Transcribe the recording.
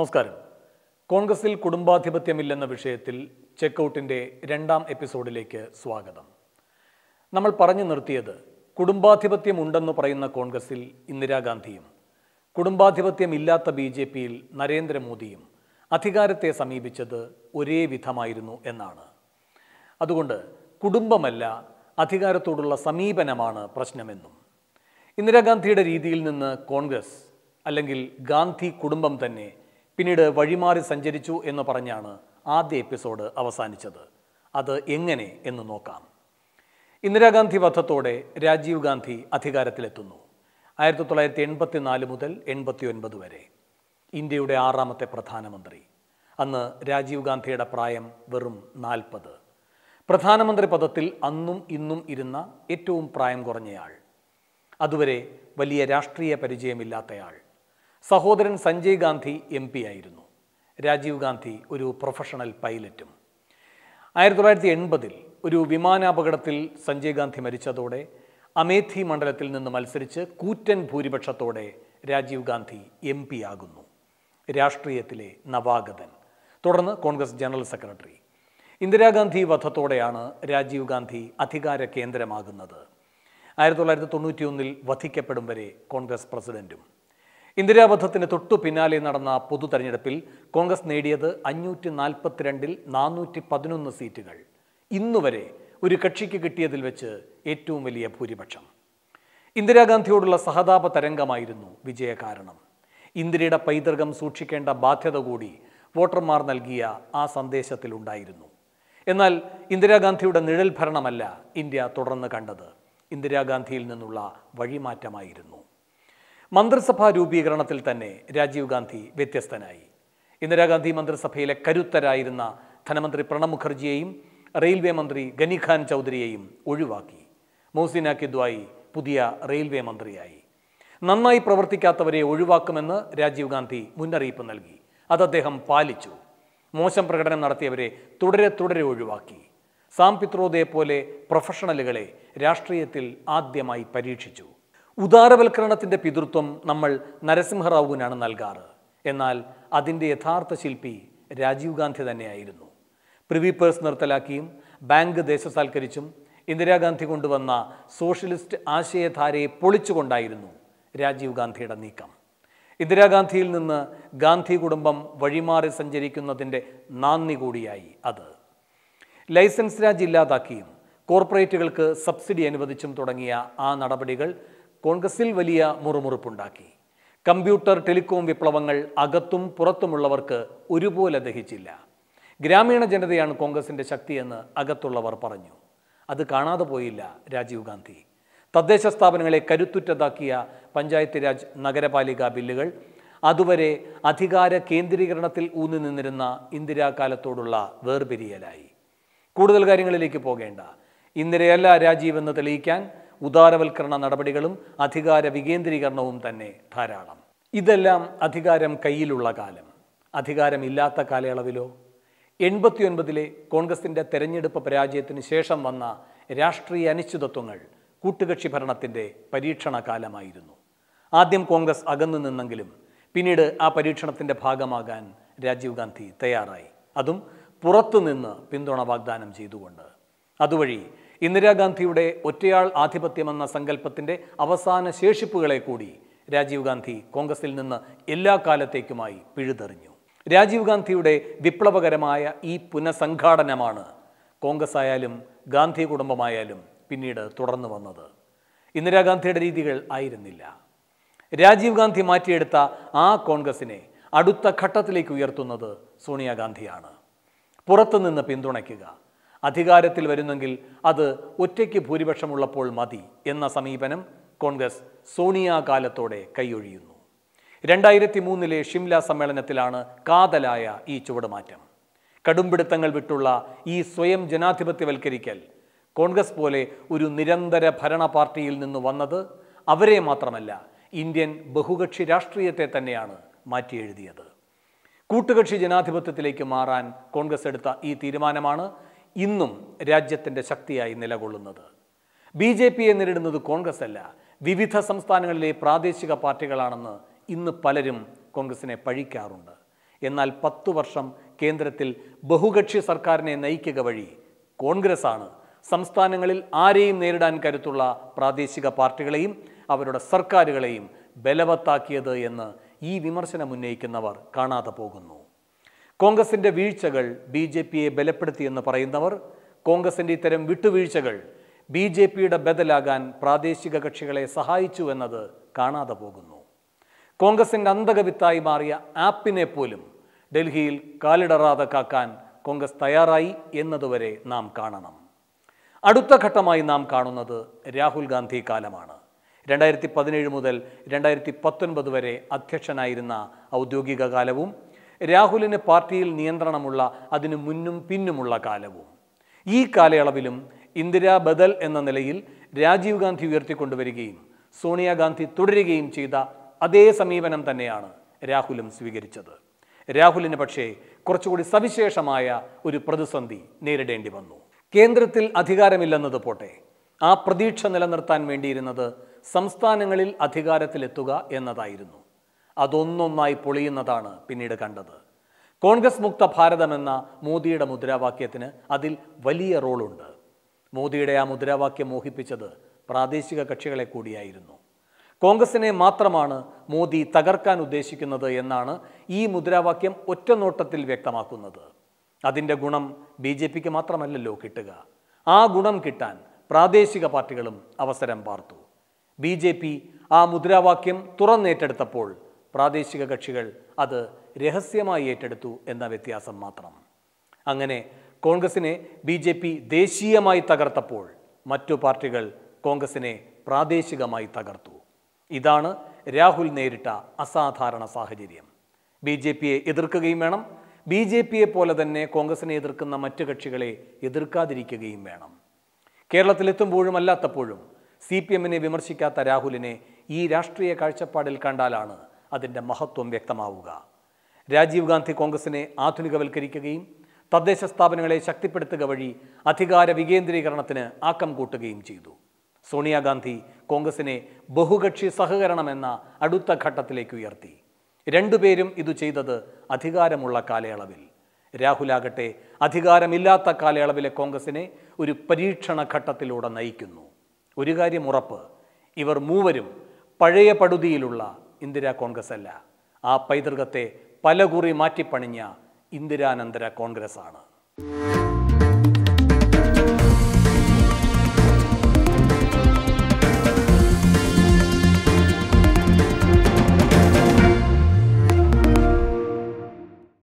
നമസ്കാരം കോൺഗ്രസിൽ കുടുംബാധിപത്യമില്ലെന്ന വിഷയത്തിൽ ചെക്കൗട്ടിൻ്റെ രണ്ടാം എപ്പിസോഡിലേക്ക് സ്വാഗതം നമ്മൾ പറഞ്ഞു നിർത്തിയത് കുടുംബാധിപത്യമുണ്ടെന്ന് പറയുന്ന കോൺഗ്രസിൽ ഇന്ദിരാഗാന്ധിയും കുടുംബാധിപത്യമില്ലാത്ത ബി ജെ പിയിൽ നരേന്ദ്രമോദിയും അധികാരത്തെ സമീപിച്ചത് ഒരേ വിധമായിരുന്നു എന്നാണ് അതുകൊണ്ട് കുടുംബമല്ല അധികാരത്തോടുള്ള സമീപനമാണ് പ്രശ്നമെന്നും ഇന്ദിരാഗാന്ധിയുടെ രീതിയിൽ നിന്ന് കോൺഗ്രസ് അല്ലെങ്കിൽ ഗാന്ധി കുടുംബം തന്നെ പിന്നീട് വഴിമാറി സഞ്ചരിച്ചു എന്ന് പറഞ്ഞാണ് ആദ്യ എപ്പിസോഡ് അവസാനിച്ചത് അത് എങ്ങനെ എന്ന് നോക്കാം ഇന്ദിരാഗാന്ധി വധത്തോടെ രാജീവ് ഗാന്ധി അധികാരത്തിലെത്തുന്നു ആയിരത്തി തൊള്ളായിരത്തി നാല് മുതൽ ഒൻപത് വരെ ഇന്ത്യയുടെ ആറാമത്തെ പ്രധാനമന്ത്രി അന്ന് രാജീവ് ഗാന്ധിയുടെ പ്രായം വെറും നാൽപ്പത് പ്രധാനമന്ത്രി പദത്തിൽ അന്നും ഇന്നും ഇരുന്ന ഏറ്റവും പ്രായം കുറഞ്ഞയാൾ അതുവരെ വലിയ രാഷ്ട്രീയ പരിചയമില്ലാത്തയാൾ സഹോദരൻ സഞ്ജയ് ഗാന്ധി എം പി ആയിരുന്നു രാജീവ് ഗാന്ധി ഒരു പ്രൊഫഷണൽ പൈലറ്റും ആയിരത്തി തൊള്ളായിരത്തി എൺപതിൽ ഒരു വിമാനാപകടത്തിൽ സഞ്ജയ് ഗാന്ധി മരിച്ചതോടെ അമേഥി മണ്ഡലത്തിൽ നിന്ന് മത്സരിച്ച് കൂറ്റൻ ഭൂരിപക്ഷത്തോടെ രാജീവ് ഗാന്ധി എം പി ആകുന്നു രാഷ്ട്രീയത്തിലെ നവാഗതൻ തുടർന്ന് കോൺഗ്രസ് ജനറൽ സെക്രട്ടറി ഇന്ദിരാഗാന്ധി വധത്തോടെയാണ് രാജീവ് ഗാന്ധി അധികാര കേന്ദ്രമാകുന്നത് ആയിരത്തി തൊള്ളായിരത്തി തൊണ്ണൂറ്റിയൊന്നിൽ വധിക്കപ്പെടും വരെ കോൺഗ്രസ് പ്രസിഡന്റും ഇന്ദിരാബദ്ധത്തിന് തൊട്ടു പിന്നാലെ നടന്ന പൊതു തെരഞ്ഞെടുപ്പിൽ കോൺഗ്രസ് നേടിയത് അഞ്ഞൂറ്റി നാൽപ്പത്തിരണ്ടിൽ നാനൂറ്റി പതിനൊന്ന് സീറ്റുകൾ ഇന്നുവരെ ഒരു കക്ഷിക്ക് കിട്ടിയതിൽ വെച്ച് ഏറ്റവും വലിയ ഭൂരിപക്ഷം ഇന്ദിരാഗാന്ധിയോടുള്ള സഹതാപ തരംഗമായിരുന്നു വിജയകാരണം ഇന്ദിരയുടെ പൈതൃകം സൂക്ഷിക്കേണ്ട ബാധ്യത കൂടി വോട്ടർമാർ നൽകിയ ആ സന്ദേശത്തിലുണ്ടായിരുന്നു എന്നാൽ ഇന്ദിരാഗാന്ധിയുടെ നിഴൽ ഭരണമല്ല ഇന്ത്യ തുടർന്ന് കണ്ടത് ഇന്ദിരാഗാന്ധിയിൽ നിന്നുള്ള വഴിമാറ്റമായിരുന്നു മന്ത്രിസഭാ രൂപീകരണത്തിൽ തന്നെ രാജീവ് ഗാന്ധി വ്യത്യസ്തനായി ഇന്ദിരാഗാന്ധി മന്ത്രിസഭയിലെ കരുത്തരായിരുന്ന ധനമന്ത്രി പ്രണബ് മുഖർജിയെയും റെയിൽവേ മന്ത്രി ഖാൻ ചൗധരിയെയും ഒഴിവാക്കി മോസിന കിദ്വായി പുതിയ റെയിൽവേ മന്ത്രിയായി നന്നായി പ്രവർത്തിക്കാത്തവരെ ഒഴിവാക്കുമെന്ന് രാജീവ് ഗാന്ധി മുന്നറിയിപ്പ് നൽകി അത് അദ്ദേഹം പാലിച്ചു മോശം പ്രകടനം നടത്തിയവരെ തുടരെ തുടരെ ഒഴിവാക്കി സാം പിത്രോദയെ പോലെ പ്രൊഫഷണലുകളെ രാഷ്ട്രീയത്തിൽ ആദ്യമായി പരീക്ഷിച്ചു ഉദാരവൽക്കരണത്തിൻ്റെ പിതൃത്വം നമ്മൾ നരസിംഹറാവുവിനാണ് നൽകാറ് എന്നാൽ അതിൻ്റെ യഥാർത്ഥ ശില്പി രാജീവ് ഗാന്ധി തന്നെയായിരുന്നു പ്രിവി പേഴ്സ് നിർത്തലാക്കിയും ബാങ്ക് ദേശസാൽക്കരിച്ചും ഇന്ദിരാഗാന്ധി കൊണ്ടുവന്ന സോഷ്യലിസ്റ്റ് ആശയധാരയെ പൊളിച്ചുകൊണ്ടായിരുന്നു രാജീവ് ഗാന്ധിയുടെ നീക്കം ഇന്ദിരാഗാന്ധിയിൽ നിന്ന് ഗാന്ധി കുടുംബം വഴിമാറി സഞ്ചരിക്കുന്നതിൻ്റെ നാന്ദി കൂടിയായി അത് ലൈസൻസ് രാജ് ഇല്ലാതാക്കിയും കോർപ്പറേറ്റുകൾക്ക് സബ്സിഡി അനുവദിച്ചും തുടങ്ങിയ ആ നടപടികൾ കോൺഗ്രസിൽ വലിയ മുറുമുറുപ്പുണ്ടാക്കി കമ്പ്യൂട്ടർ ടെലികോം വിപ്ലവങ്ങൾ അകത്തും പുറത്തുമുള്ളവർക്ക് ഒരുപോലെ ദഹിച്ചില്ല ഗ്രാമീണ ജനതയാണ് കോൺഗ്രസിൻ്റെ ശക്തിയെന്ന് അകത്തുള്ളവർ പറഞ്ഞു അത് കാണാതെ പോയില്ല രാജീവ് ഗാന്ധി തദ്ദേശ സ്ഥാപനങ്ങളെ കരുത്തുറ്റതാക്കിയ പഞ്ചായത്ത് രാജ് നഗരപാലിക ബില്ലുകൾ അതുവരെ അധികാര കേന്ദ്രീകരണത്തിൽ ഊന്നി നിന്നിരുന്ന ഇന്ദിരാകാലത്തോടുള്ള വേർപിരിയലായി കൂടുതൽ കാര്യങ്ങളിലേക്ക് പോകേണ്ട ഇന്ദിരയല്ല രാജീവ് തെളിയിക്കാൻ ഉദാരവൽക്കരണ നടപടികളും അധികാര വികേന്ദ്രീകരണവും തന്നെ ധാരാളം ഇതെല്ലാം അധികാരം കയ്യിലുള്ള കാലം അധികാരമില്ലാത്ത കാലയളവിലോ എൺപത്തിയൊൻപതിലെ കോൺഗ്രസിൻ്റെ തെരഞ്ഞെടുപ്പ് പരാജയത്തിന് ശേഷം വന്ന രാഷ്ട്രീയ അനിശ്ചിതത്വങ്ങൾ കൂട്ടുകക്ഷി ഭരണത്തിൻ്റെ പരീക്ഷണ കാലമായിരുന്നു ആദ്യം കോൺഗ്രസ് അകന്നു നിന്നെങ്കിലും പിന്നീട് ആ പരീക്ഷണത്തിൻ്റെ ഭാഗമാകാൻ രാജീവ് ഗാന്ധി തയ്യാറായി അതും പുറത്തുനിന്ന് പിന്തുണ വാഗ്ദാനം ചെയ്തുകൊണ്ട് അതുവഴി ഇന്ദിരാഗാന്ധിയുടെ ഒറ്റയാൾ ആധിപത്യമെന്ന സങ്കല്പത്തിൻ്റെ അവസാന ശേഷിപ്പുകളെ കൂടി രാജീവ് ഗാന്ധി കോൺഗ്രസിൽ നിന്ന് എല്ലാ കാലത്തേക്കുമായി പിഴുതെറിഞ്ഞു രാജീവ് ഗാന്ധിയുടെ വിപ്ലവകരമായ ഈ പുനഃസംഘാടനമാണ് കോൺഗ്രസ് ആയാലും ഗാന്ധി കുടുംബമായാലും പിന്നീട് തുടർന്നു വന്നത് ഇന്ദിരാഗാന്ധിയുടെ രീതികൾ ആയിരുന്നില്ല രാജീവ് ഗാന്ധി മാറ്റിയെടുത്ത ആ കോൺഗ്രസിനെ അടുത്ത ഘട്ടത്തിലേക്ക് ഉയർത്തുന്നത് സോണിയാഗാന്ധിയാണ് പുറത്തുനിന്ന് പിന്തുണയ്ക്കുക അധികാരത്തിൽ വരുന്നെങ്കിൽ അത് ഒറ്റയ്ക്ക് ഭൂരിപക്ഷമുള്ളപ്പോൾ മതി എന്ന സമീപനം കോൺഗ്രസ് സോണിയാ കാലത്തോടെ കൈയൊഴിയുന്നു രണ്ടായിരത്തി മൂന്നിലെ ഷിംല സമ്മേളനത്തിലാണ് കാതലായ ഈ ചുവടുമാറ്റം കടുംപിടുത്തങ്ങൾ വിട്ടുള്ള ഈ സ്വയം ജനാധിപത്യവൽക്കരിക്കൽ കോൺഗ്രസ് പോലെ ഒരു നിരന്തര ഭരണ പാർട്ടിയിൽ നിന്ന് വന്നത് അവരെ മാത്രമല്ല ഇന്ത്യൻ ബഹുകക്ഷി രാഷ്ട്രീയത്തെ തന്നെയാണ് മാറ്റിയെഴുതിയത് കൂട്ടുകക്ഷി ജനാധിപത്യത്തിലേക്ക് മാറാൻ കോൺഗ്രസ് എടുത്ത ഈ തീരുമാനമാണ് ഇന്നും രാജ്യത്തിൻ്റെ ശക്തിയായി നിലകൊള്ളുന്നത് ബി ജെ പിയെ നേരിടുന്നത് കോൺഗ്രസ് അല്ല വിവിധ സംസ്ഥാനങ്ങളിലെ പ്രാദേശിക പാർട്ടികളാണെന്ന് ഇന്ന് പലരും കോൺഗ്രസിനെ പഴിക്കാറുണ്ട് എന്നാൽ പത്തു വർഷം കേന്ദ്രത്തിൽ ബഹുകക്ഷി സർക്കാരിനെ നയിക്കുക വഴി കോൺഗ്രസ്സാണ് സംസ്ഥാനങ്ങളിൽ ആരെയും നേരിടാൻ കരുത്തുള്ള പ്രാദേശിക പാർട്ടികളെയും അവരുടെ സർക്കാരുകളെയും ബലവത്താക്കിയത് എന്ന് ഈ വിമർശനം ഉന്നയിക്കുന്നവർ കാണാതെ പോകുന്നു കോൺഗ്രസിൻ്റെ വീഴ്ചകൾ ബി ജെ പിയെ ബലപ്പെടുത്തിയെന്ന് പറയുന്നവർ കോൺഗ്രസിൻ്റെ ഇത്തരം വിട്ടുവീഴ്ചകൾ ബി ജെ പിയുടെ ബദലാകാൻ പ്രാദേശിക കക്ഷികളെ സഹായിച്ചു എന്നത് കാണാതെ പോകുന്നു കോൺഗ്രസിൻ്റെ അന്തകവിത്തായി മാറിയ ആപ്പിനെ പോലും ഡൽഹിയിൽ കാലിടറാതെ കാക്കാൻ കോൺഗ്രസ് തയ്യാറായി എന്നതുവരെ നാം കാണണം അടുത്ത ഘട്ടമായി നാം കാണുന്നത് രാഹുൽ ഗാന്ധി കാലമാണ് രണ്ടായിരത്തി പതിനേഴ് മുതൽ രണ്ടായിരത്തി പത്തൊൻപത് വരെ അധ്യക്ഷനായിരുന്ന ഔദ്യോഗിക കാലവും രാഹുലിന് പാർട്ടിയിൽ നിയന്ത്രണമുള്ള അതിനു മുന്നും പിന്നുമുള്ള കാലവും ഈ കാലയളവിലും ഇന്ദിരാ ബദൽ എന്ന നിലയിൽ രാജീവ് ഗാന്ധി ഉയർത്തിക്കൊണ്ടുവരികയും സോണിയാഗാന്ധി തുടരുകയും ചെയ്ത അതേ സമീപനം തന്നെയാണ് രാഹുലും സ്വീകരിച്ചത് രാഹുലിന് പക്ഷേ കുറച്ചുകൂടി സവിശേഷമായ ഒരു പ്രതിസന്ധി നേരിടേണ്ടി വന്നു കേന്ദ്രത്തിൽ അധികാരമില്ലെന്നത് പോട്ടെ ആ പ്രതീക്ഷ നിലനിർത്താൻ വേണ്ടിയിരുന്നത് സംസ്ഥാനങ്ങളിൽ അധികാരത്തിലെത്തുക എന്നതായിരുന്നു അതൊന്നൊന്നായി പൊളിയുന്നതാണ് പിന്നീട് കണ്ടത് കോൺഗ്രസ് മുക്ത എന്ന മോദിയുടെ മുദ്രാവാക്യത്തിന് അതിൽ വലിയ റോളുണ്ട് മോദിയുടെ ആ മുദ്രാവാക്യം മോഹിപ്പിച്ചത് പ്രാദേശിക കക്ഷികളെ കൂടിയായിരുന്നു കോൺഗ്രസിനെ മാത്രമാണ് മോദി തകർക്കാൻ ഉദ്ദേശിക്കുന്നത് എന്നാണ് ഈ മുദ്രാവാക്യം ഒറ്റനോട്ടത്തിൽ വ്യക്തമാക്കുന്നത് അതിൻ്റെ ഗുണം ബി ജെ പിക്ക് മാത്രമല്ലല്ലോ കിട്ടുക ആ ഗുണം കിട്ടാൻ പ്രാദേശിക പാർട്ടികളും അവസരം പാർത്തു ബി ജെ പി ആ മുദ്രാവാക്യം തുറന്നേറ്റെടുത്തപ്പോൾ പ്രാദേശിക കക്ഷികൾ അത് രഹസ്യമായി ഏറ്റെടുത്തു എന്ന വ്യത്യാസം മാത്രം അങ്ങനെ കോൺഗ്രസിനെ ബി ജെ പി ദേശീയമായി തകർത്തപ്പോൾ മറ്റു പാർട്ടികൾ കോൺഗ്രസിനെ പ്രാദേശികമായി തകർത്തു ഇതാണ് രാഹുൽ നേരിട്ട അസാധാരണ സാഹചര്യം ബി ജെ പിയെ എതിർക്കുകയും വേണം ബി ജെ പിയെ പോലെ തന്നെ കോൺഗ്രസിനെ എതിർക്കുന്ന മറ്റു കക്ഷികളെ എതിർക്കാതിരിക്കുകയും വേണം കേരളത്തിലെത്തുമ്പോഴും അല്ലാത്തപ്പോഴും സി പി എമ്മിനെ വിമർശിക്കാത്ത രാഹുലിനെ ഈ രാഷ്ട്രീയ കാഴ്ചപ്പാടിൽ കണ്ടാലാണ് അതിൻ്റെ മഹത്വം വ്യക്തമാവുക രാജീവ് ഗാന്ധി കോൺഗ്രസിനെ ആധുനികവൽക്കരിക്കുകയും തദ്ദേശ സ്ഥാപനങ്ങളെ ശക്തിപ്പെടുത്തുക വഴി അധികാര വികേന്ദ്രീകരണത്തിന് ആക്കം കൂട്ടുകയും ചെയ്തു സോണിയാഗാന്ധി കോൺഗ്രസിനെ ബഹുകക്ഷി സഹകരണമെന്ന അടുത്ത ഘട്ടത്തിലേക്ക് ഉയർത്തി രണ്ടുപേരും ഇത് ചെയ്തത് അധികാരമുള്ള കാലയളവിൽ രാഹുലാകട്ടെ അധികാരമില്ലാത്ത കാലയളവിലെ കോൺഗ്രസിനെ ഒരു പരീക്ഷണ ഘട്ടത്തിലൂടെ നയിക്കുന്നു ഒരു കാര്യം ഉറപ്പ് ഇവർ മൂവരും പഴയ പടുതിയിലുള്ള ഇന്ദിരാ കോൺഗ്രസ് അല്ല ആ പൈതൃകത്തെ പലകുറി മാറ്റിപ്പണിഞ്ഞ ഇന്ദിരാനന്തര കോൺഗ്രസ് ആണ്